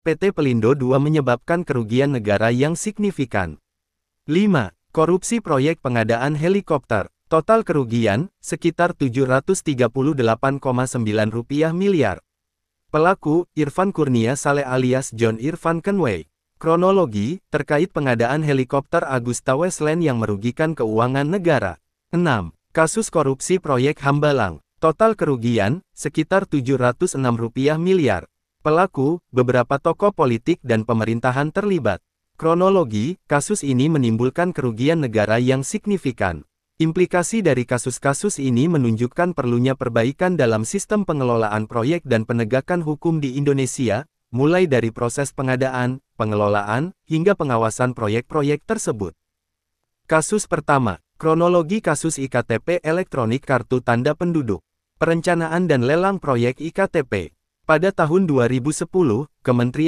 PT Pelindo II menyebabkan kerugian negara yang signifikan. 5. Korupsi proyek pengadaan helikopter. Total kerugian, sekitar Rp738,9 miliar. Pelaku, Irfan Kurnia Saleh alias John Irfan Kenway. Kronologi, terkait pengadaan helikopter Agusta Westland yang merugikan keuangan negara. 6. Kasus korupsi proyek Hambalang. Total kerugian, sekitar Rp706 miliar. Pelaku, beberapa tokoh politik dan pemerintahan terlibat. Kronologi, kasus ini menimbulkan kerugian negara yang signifikan. Implikasi dari kasus-kasus ini menunjukkan perlunya perbaikan dalam sistem pengelolaan proyek dan penegakan hukum di Indonesia, mulai dari proses pengadaan, pengelolaan, hingga pengawasan proyek-proyek tersebut. Kasus pertama, kronologi kasus IKTP elektronik kartu tanda penduduk, perencanaan dan lelang proyek IKTP. Pada tahun 2010, Kementerian